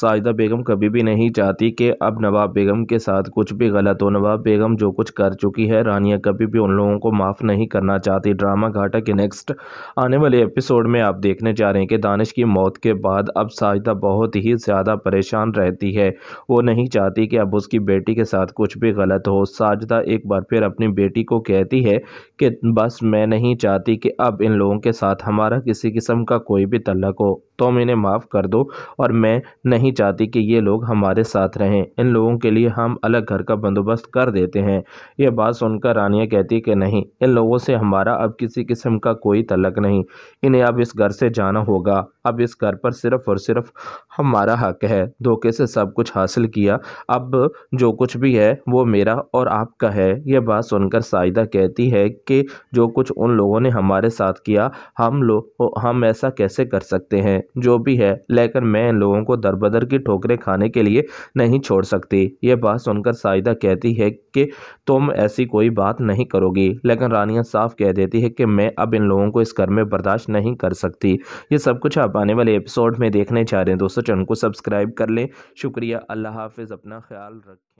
साजदा बेगम कभी भी नहीं चाहती कि अब नवाब बेगम के साथ कुछ भी गलत हो नवाब बेगम जो कुछ कर चुकी है रानिया कभी भी उन लोगों को माफ़ नहीं करना चाहती ड्रामा घाटा के नेक्स्ट आने वाले एपिसोड में आप देखने जा रहे हैं कि दानिश की मौत के बाद अब साजदा बहुत ही ज़्यादा परेशान रहती है वो नहीं चाहती कि अब उसकी बेटी के साथ कुछ भी गलत हो साजदा एक बार फिर अपनी बेटी को कहती है कि बस मैं नहीं चाहती कि अब इन लोगों के साथ हमारा किसी किस्म का कोई भी तलक हो तो मैंने माफ़ कर दो और मैं नहीं नहीं चाहती कि ये लोग हमारे साथ रहें इन लोगों के लिए हम अलग घर का बंदोबस्त कर देते हैं यह बात सुनकर रानिया कहती कि नहीं इन लोगों से हमारा अब किसी किस्म का कोई तलक नहीं इन्हें अब इस घर से जाना होगा अब इस घर पर सिर्फ़ और सिर्फ हमारा हक है धोखे से सब कुछ हासिल किया अब जो कुछ भी है वो मेरा और आपका है यह बात सुनकर साइदा कहती है कि जो कुछ उन लोगों ने हमारे साथ किया हम लोग हम ऐसा कैसे कर सकते हैं जो भी है लेकिन मैं इन लोगों को दरबदर चादर की ठोकरें खाने के लिए नहीं छोड़ सकती ये बात सुनकर साइदा कहती है कि तुम ऐसी कोई बात नहीं करोगी लेकिन रानिया साफ कह देती है कि मैं अब इन लोगों को इस घर में बर्दाश्त नहीं कर सकती ये सब कुछ आप आने वाले एपिसोड में देखने चाह रहे हैं दोस्तों चैनल को सब्सक्राइब कर लें शुक्रिया अल्लाह हाफिज़ अपना ख्याल रखें